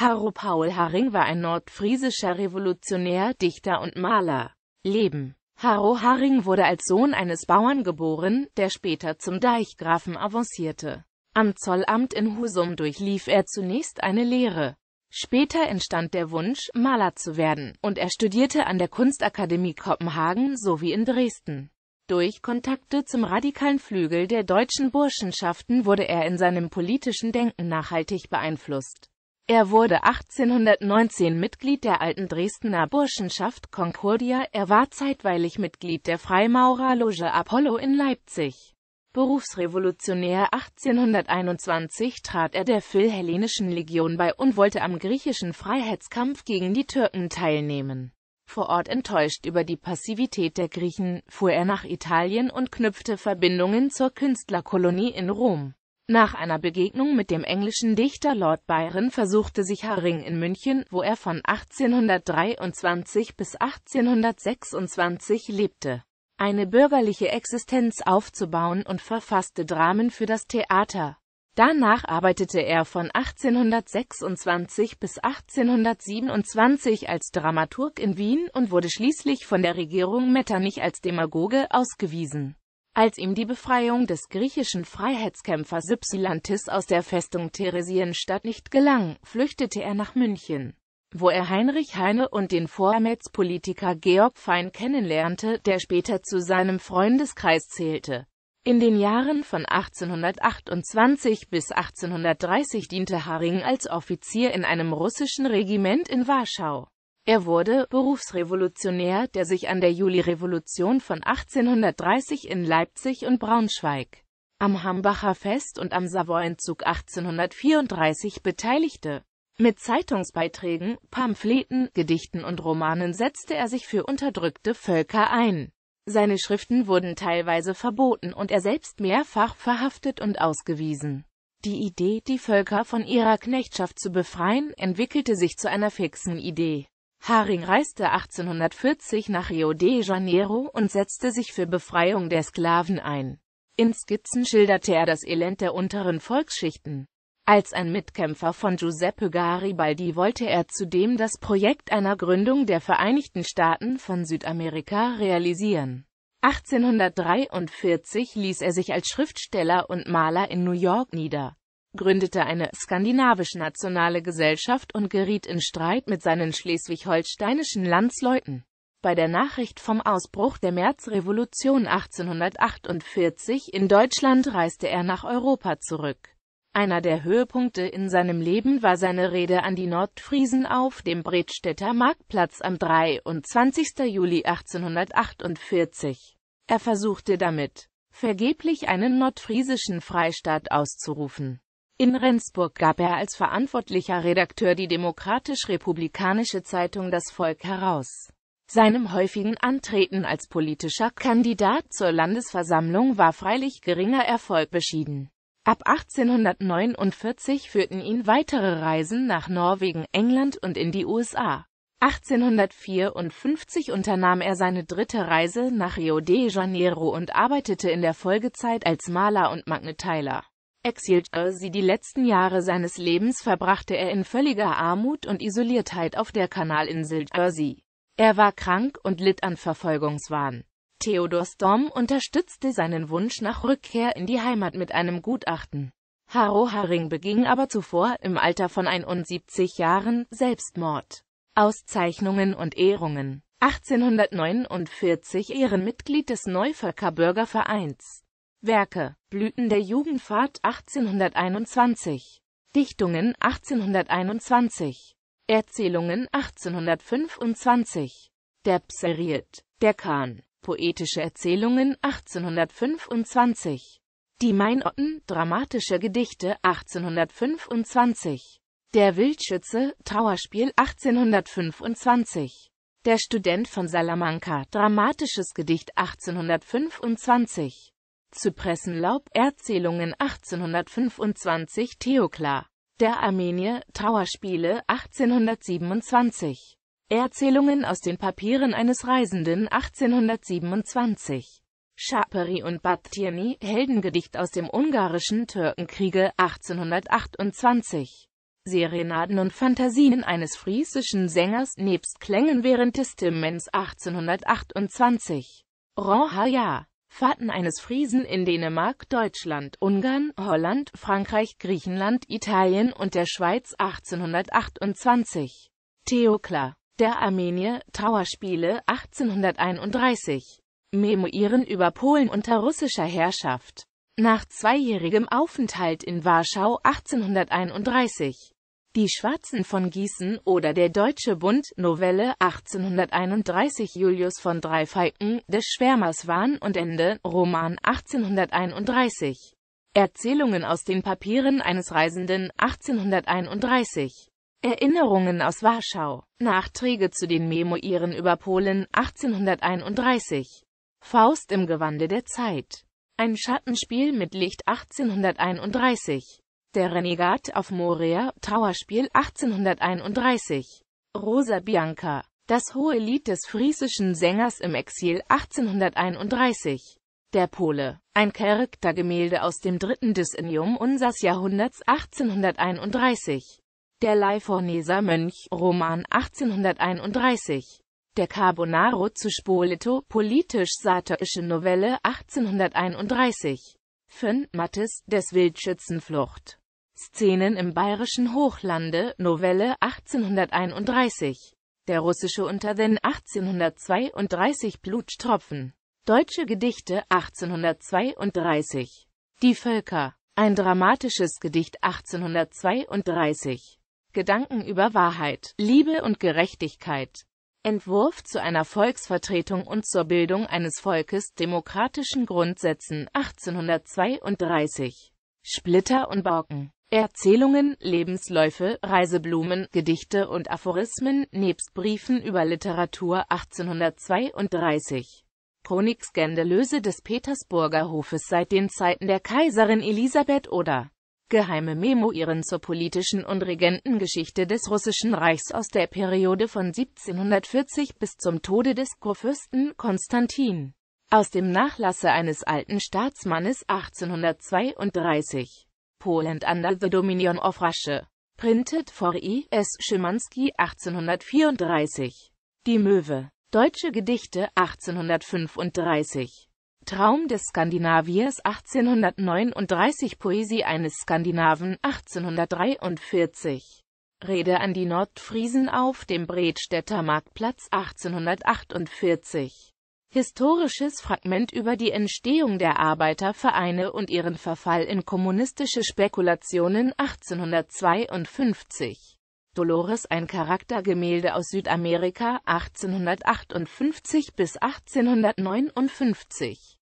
Harro Paul Haring war ein nordfriesischer Revolutionär, Dichter und Maler. Leben Harro Haring wurde als Sohn eines Bauern geboren, der später zum Deichgrafen avancierte. Am Zollamt in Husum durchlief er zunächst eine Lehre. Später entstand der Wunsch, Maler zu werden, und er studierte an der Kunstakademie Kopenhagen sowie in Dresden. Durch Kontakte zum radikalen Flügel der deutschen Burschenschaften wurde er in seinem politischen Denken nachhaltig beeinflusst. Er wurde 1819 Mitglied der alten Dresdner Burschenschaft Concordia, er war zeitweilig Mitglied der Freimaurerloge Apollo in Leipzig. Berufsrevolutionär 1821 trat er der Philhellenischen Legion bei und wollte am griechischen Freiheitskampf gegen die Türken teilnehmen. Vor Ort enttäuscht über die Passivität der Griechen, fuhr er nach Italien und knüpfte Verbindungen zur Künstlerkolonie in Rom. Nach einer Begegnung mit dem englischen Dichter Lord Byron versuchte sich Haring in München, wo er von 1823 bis 1826 lebte, eine bürgerliche Existenz aufzubauen und verfasste Dramen für das Theater. Danach arbeitete er von 1826 bis 1827 als Dramaturg in Wien und wurde schließlich von der Regierung Metternich als Demagoge ausgewiesen als ihm die Befreiung des griechischen Freiheitskämpfers Ypsilantis aus der Festung Theresienstadt nicht gelang, flüchtete er nach München wo er Heinrich Heine und den vormärz Georg Fein kennenlernte, der später zu seinem Freundeskreis zählte. In den Jahren von 1828 bis 1830 diente Haring als Offizier in einem russischen Regiment in Warschau. Er wurde Berufsrevolutionär, der sich an der Julirevolution von 1830 in Leipzig und Braunschweig, am Hambacher Fest und am Savoyentzug 1834 beteiligte. Mit Zeitungsbeiträgen, Pamphleten, Gedichten und Romanen setzte er sich für unterdrückte Völker ein. Seine Schriften wurden teilweise verboten und er selbst mehrfach verhaftet und ausgewiesen. Die Idee, die Völker von ihrer Knechtschaft zu befreien, entwickelte sich zu einer fixen Idee. Haring reiste 1840 nach Rio de Janeiro und setzte sich für Befreiung der Sklaven ein. In Skizzen schilderte er das Elend der unteren Volksschichten. Als ein Mitkämpfer von Giuseppe Garibaldi wollte er zudem das Projekt einer Gründung der Vereinigten Staaten von Südamerika realisieren. 1843 ließ er sich als Schriftsteller und Maler in New York nieder gründete eine skandinavisch-nationale Gesellschaft und geriet in Streit mit seinen schleswig-holsteinischen Landsleuten. Bei der Nachricht vom Ausbruch der Märzrevolution 1848 in Deutschland reiste er nach Europa zurück. Einer der Höhepunkte in seinem Leben war seine Rede an die Nordfriesen auf dem Bredstädter Marktplatz am 23. Juli 1848. Er versuchte damit, vergeblich einen nordfriesischen Freistaat auszurufen. In Rendsburg gab er als verantwortlicher Redakteur die demokratisch-republikanische Zeitung Das Volk heraus. Seinem häufigen Antreten als politischer Kandidat zur Landesversammlung war freilich geringer Erfolg beschieden. Ab 1849 führten ihn weitere Reisen nach Norwegen, England und in die USA. 1854 unternahm er seine dritte Reise nach Rio de Janeiro und arbeitete in der Folgezeit als Maler und Magneteiler exilte sie die letzten Jahre seines Lebens verbrachte er in völliger Armut und Isoliertheit auf der Kanalinsel Jersey. Er war krank und litt an Verfolgungswahn. Theodor Storm unterstützte seinen Wunsch nach Rückkehr in die Heimat mit einem Gutachten. Haro Haring beging aber zuvor, im Alter von 71 Jahren, Selbstmord. Auszeichnungen und Ehrungen 1849 Ehrenmitglied des Neufaker Bürgervereins Werke, Blüten der Jugendfahrt 1821, Dichtungen 1821, Erzählungen 1825, Der Pseriet, Der Kahn, Poetische Erzählungen 1825, Die Meinotten, Dramatische Gedichte 1825, Der Wildschütze, Trauerspiel 1825, Der Student von Salamanca, Dramatisches Gedicht 1825, Zypressenlaub, Erzählungen 1825, Theokla. Der Armenier, Trauerspiele 1827. Erzählungen aus den Papieren eines Reisenden 1827. Schaperi und Battiani, Heldengedicht aus dem ungarischen Türkenkriege 1828. Serenaden und Fantasien eines friesischen Sängers nebst Klängen während des Timmens 1828. Ron Haya, Fahrten eines Friesen in Dänemark, Deutschland, Ungarn, Holland, Frankreich, Griechenland, Italien und der Schweiz 1828. Theokla. Der Armenier, Trauerspiele 1831. Memoiren über Polen unter russischer Herrschaft. Nach zweijährigem Aufenthalt in Warschau 1831 die Schwarzen von Gießen oder der Deutsche Bund, Novelle 1831 Julius von Dreifalken, des Schwärmers Wahn und Ende, Roman 1831. Erzählungen aus den Papieren eines Reisenden, 1831. Erinnerungen aus Warschau. Nachträge zu den Memoiren über Polen, 1831. Faust im Gewande der Zeit. Ein Schattenspiel mit Licht, 1831. Der Renegat auf Morea, Trauerspiel 1831. Rosa Bianca. Das hohe Lied des friesischen Sängers im Exil 1831. Der Pole. Ein Charaktergemälde aus dem dritten Disinium unseres Jahrhunderts 1831. Der Leiforneser Mönch, Roman 1831. Der Carbonaro zu Spoleto, politisch-satirische Novelle 1831. 5. Mattes, des Wildschützenflucht. Szenen im bayerischen Hochlande, Novelle 1831. Der russische Unterden 1832 Blutstropfen. Deutsche Gedichte 1832. Die Völker. Ein dramatisches Gedicht 1832. Gedanken über Wahrheit, Liebe und Gerechtigkeit. Entwurf zu einer Volksvertretung und zur Bildung eines Volkes demokratischen Grundsätzen 1832. Splitter und Borken. Erzählungen, Lebensläufe, Reiseblumen, Gedichte und Aphorismen, nebst Briefen über Literatur 1832. Chronik Skandalöse des Petersburger Hofes seit den Zeiten der Kaiserin Elisabeth oder Geheime Memoiren zur politischen und Regentengeschichte des Russischen Reichs aus der Periode von 1740 bis zum Tode des Kurfürsten Konstantin. Aus dem Nachlasse eines alten Staatsmannes 1832. Poland under the Dominion of Russia. Printed for E. S. Schimanski 1834. Die Möwe. Deutsche Gedichte 1835. Traum des Skandinaviers 1839 Poesie eines Skandinaven 1843. Rede an die Nordfriesen auf dem Bredstädter Marktplatz 1848. Historisches Fragment über die Entstehung der Arbeitervereine und ihren Verfall in kommunistische Spekulationen 1852 Dolores ein Charaktergemälde aus Südamerika 1858 bis 1859